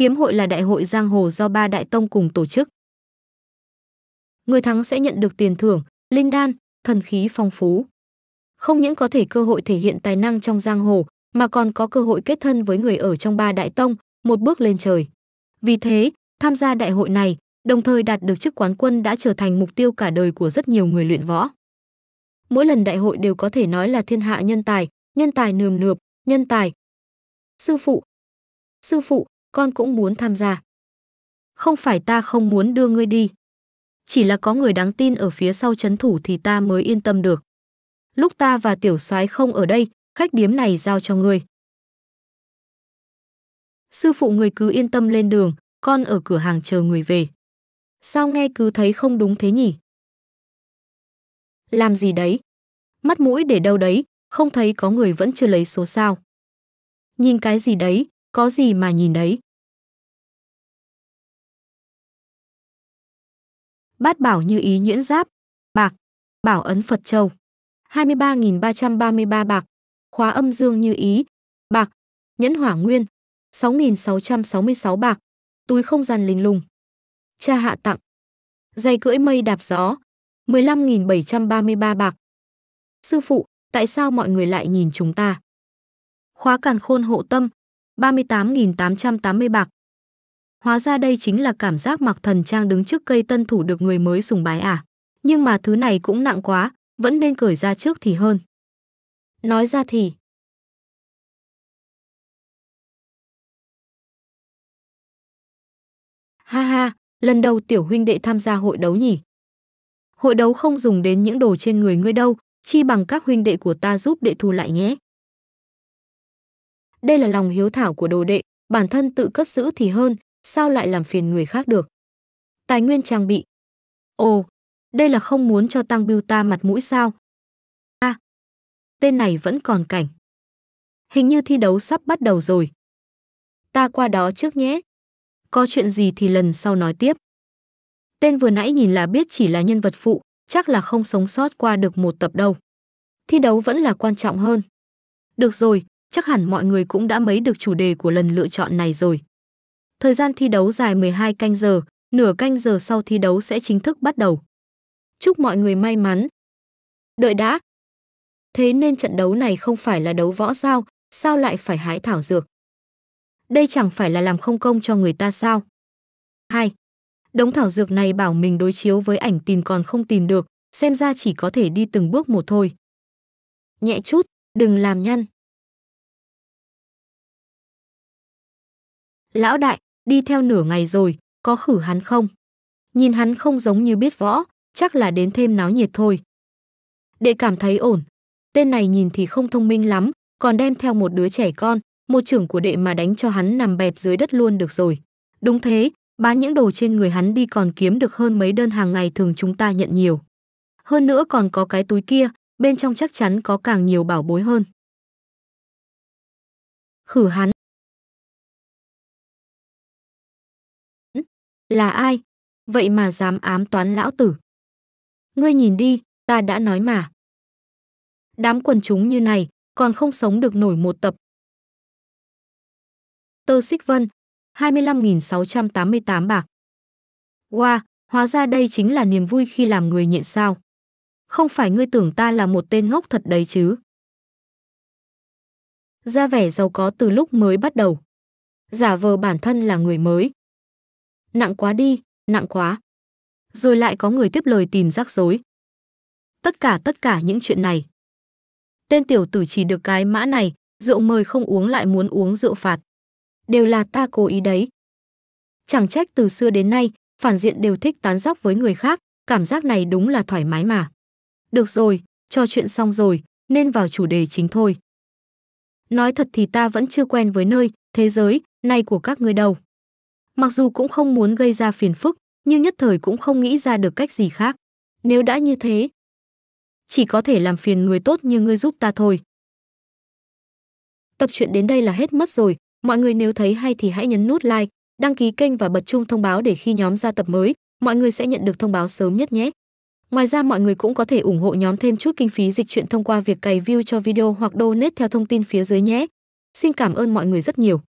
Kiếm hội là đại hội giang hồ do ba đại tông cùng tổ chức. Người thắng sẽ nhận được tiền thưởng, linh đan, thần khí phong phú. Không những có thể cơ hội thể hiện tài năng trong giang hồ, mà còn có cơ hội kết thân với người ở trong ba đại tông, một bước lên trời. Vì thế, tham gia đại hội này, đồng thời đạt được chức quán quân đã trở thành mục tiêu cả đời của rất nhiều người luyện võ. Mỗi lần đại hội đều có thể nói là thiên hạ nhân tài, nhân tài nườm nượp, nhân tài. Sư phụ, sư phụ, con cũng muốn tham gia. Không phải ta không muốn đưa ngươi đi. Chỉ là có người đáng tin ở phía sau chấn thủ thì ta mới yên tâm được. Lúc ta và tiểu soái không ở đây, khách điếm này giao cho ngươi. Sư phụ người cứ yên tâm lên đường, con ở cửa hàng chờ người về. Sao nghe cứ thấy không đúng thế nhỉ? Làm gì đấy? Mắt mũi để đâu đấy, không thấy có người vẫn chưa lấy số sao. Nhìn cái gì đấy, có gì mà nhìn đấy. Bát bảo như ý nhuyễn giáp, bạc, bảo ấn Phật Châu, 23.333 bạc, khóa âm dương như ý, bạc, nhẫn hỏa nguyên, 6.666 bạc, túi không gian linh lùng. Cha hạ tặng, giày cưỡi mây đạp gió, 15.733 bạc. Sư phụ, tại sao mọi người lại nhìn chúng ta? Khóa càn khôn hộ tâm, 38.880 bạc. Hóa ra đây chính là cảm giác mặc thần trang đứng trước cây tân thủ được người mới sùng bái à. Nhưng mà thứ này cũng nặng quá, vẫn nên cởi ra trước thì hơn. Nói ra thì... Ha ha, lần đầu tiểu huynh đệ tham gia hội đấu nhỉ. Hội đấu không dùng đến những đồ trên người ngươi đâu, chi bằng các huynh đệ của ta giúp đệ thu lại nhé đây là lòng hiếu thảo của đồ đệ, bản thân tự cất giữ thì hơn, sao lại làm phiền người khác được. Tài nguyên trang bị. Ồ, đây là không muốn cho Tăng Biêu ta mặt mũi sao? A, à, tên này vẫn còn cảnh. Hình như thi đấu sắp bắt đầu rồi. Ta qua đó trước nhé. Có chuyện gì thì lần sau nói tiếp. Tên vừa nãy nhìn là biết chỉ là nhân vật phụ, chắc là không sống sót qua được một tập đâu. Thi đấu vẫn là quan trọng hơn. Được rồi, chắc hẳn mọi người cũng đã mấy được chủ đề của lần lựa chọn này rồi. Thời gian thi đấu dài 12 canh giờ, nửa canh giờ sau thi đấu sẽ chính thức bắt đầu. Chúc mọi người may mắn. Đợi đã. Thế nên trận đấu này không phải là đấu võ sao, sao lại phải hái thảo dược? Đây chẳng phải là làm không công cho người ta sao? 2. Đống thảo dược này bảo mình đối chiếu với ảnh tìm còn không tìm được, xem ra chỉ có thể đi từng bước một thôi. Nhẹ chút, đừng làm nhăn. Lão đại, đi theo nửa ngày rồi, có khử hắn không? Nhìn hắn không giống như biết võ, chắc là đến thêm náo nhiệt thôi. Đệ cảm thấy ổn. Tên này nhìn thì không thông minh lắm, còn đem theo một đứa trẻ con, một trưởng của đệ mà đánh cho hắn nằm bẹp dưới đất luôn được rồi. Đúng thế, bán những đồ trên người hắn đi còn kiếm được hơn mấy đơn hàng ngày thường chúng ta nhận nhiều. Hơn nữa còn có cái túi kia, bên trong chắc chắn có càng nhiều bảo bối hơn. Khử hắn, Là ai? Vậy mà dám ám toán lão tử. Ngươi nhìn đi, ta đã nói mà. Đám quần chúng như này còn không sống được nổi một tập. Tơ Xích Vân, 25.688 bạc. Wow, hóa ra đây chính là niềm vui khi làm người nhện sao. Không phải ngươi tưởng ta là một tên ngốc thật đấy chứ. Ra vẻ giàu có từ lúc mới bắt đầu. Giả vờ bản thân là người mới, Nặng quá đi, nặng quá. Rồi lại có người tiếp lời tìm rắc rối. Tất cả tất cả những chuyện này. Tên tiểu tử chỉ được cái mã này, rượu mời không uống lại muốn uống rượu phạt. Đều là ta cố ý đấy. Chẳng trách từ xưa đến nay, phản diện đều thích tán dóc với người khác, cảm giác này đúng là thoải mái mà. Được rồi, trò chuyện xong rồi, nên vào chủ đề chính thôi. Nói thật thì ta vẫn chưa quen với nơi, thế giới, này của các ngươi đâu. Mặc dù cũng không muốn gây ra phiền phức, nhưng nhất thời cũng không nghĩ ra được cách gì khác. Nếu đã như thế, chỉ có thể làm phiền người tốt như ngươi giúp ta thôi. Tập truyện đến đây là hết mất rồi, mọi người nếu thấy hay thì hãy nhấn nút like, đăng ký kênh và bật chuông thông báo để khi nhóm ra tập mới, mọi người sẽ nhận được thông báo sớm nhất nhé. Ngoài ra mọi người cũng có thể ủng hộ nhóm thêm chút kinh phí dịch chuyện thông qua việc cày view cho video hoặc donate theo thông tin phía dưới nhé. Xin cảm ơn mọi người rất nhiều.